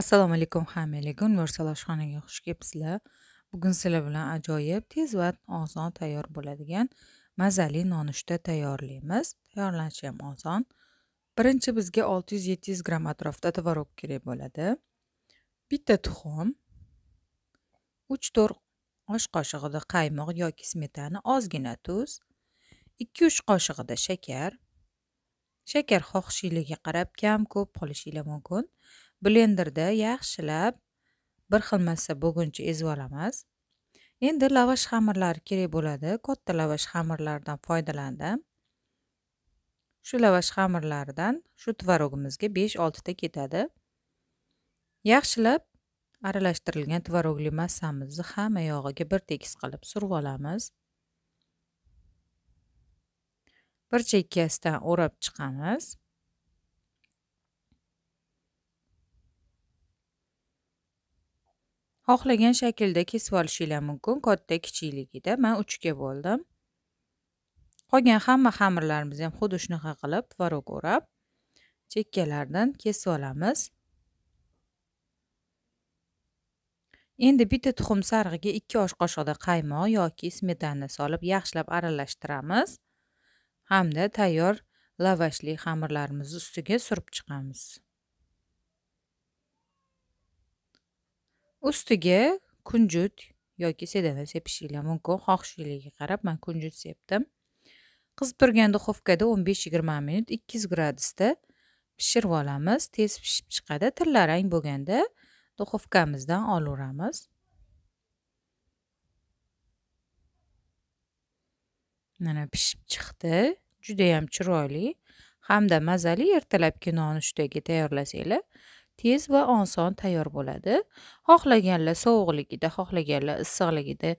assalomu alaykum hammaga nur salash xush kelibsizlar bugun sizlar bilan ajoyib tez va oson tayyor bo'ladigan mazali nonushta tayyorlaymiz tayyorlanishi ham oson birinchi bizga 600-700 gramm atrofida tvorog kerak bo'ladi bitta tuxum 3-4 osh qoshig'ida qaymoq yoki smetana ozgina tuz 2-3 qoshig'ida shakar shakar xohishingiz qarab kam ko'p qolishingiz mumkin blenderda yaxshilab bir xil massa bo'lguncha ezib olamiz endi lavash xamirlari kerak bo'ladi katta lavash xamirlaridan foydalandim shu lavash xamirlaridan shu tvorogimizga 5-6 ta ketadi yaxshilab aralashtirilgan tvorogli massamizni hamma yog'iga bir tekis qilib surib olamiz bir chekkasidan o'rab chiqamiz xohlagan shaklda kesib olishinglar mumkin katta kichikligida man uchga bo'ldim qolgan hamma xamirlarimizni ham xuddi shunaqa qilib tvorog o'rab chekkalaridan kesib olamiz endi bitta tuxum sarig'iga ikki osh qoshiqda qaymoq yoki smetana solib yaxshilab aralashtiramiz hamda tayyor lavashli xamirlarimizni ustiga surib chiqamiz ustiga kunjut yoki sedana sepishinglar mumkin xohishinglarga qarab man kunjut sepdim qizib turgan duxovkada o'n besh yigirma minut ikki yuz gradusda pishirib olamiz tez pishib chiqadi tillarang bo'lganda duxovkamizdan olaveramiz mana pishib chiqdi judayam chiroyli hamda mazali ertalabki nonushtaga tayyorlasanglar tez va oson tayyor bo'ladi xohlaganlar sovuqligida xohlaganlar issiqligida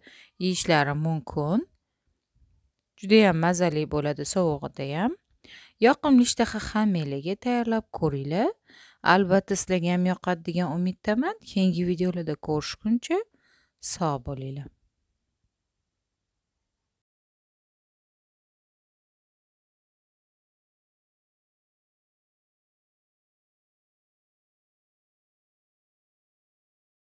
yeyishlari mumkin judayam mazali bo'ladi sovug'ida ham yoqimli ishtaha xameliga tayyorlab ko'ringlar albatta sizlarga ham yoqadi degan umiddaman keyingi videolarda ko'rishguncha sog' bo'linglar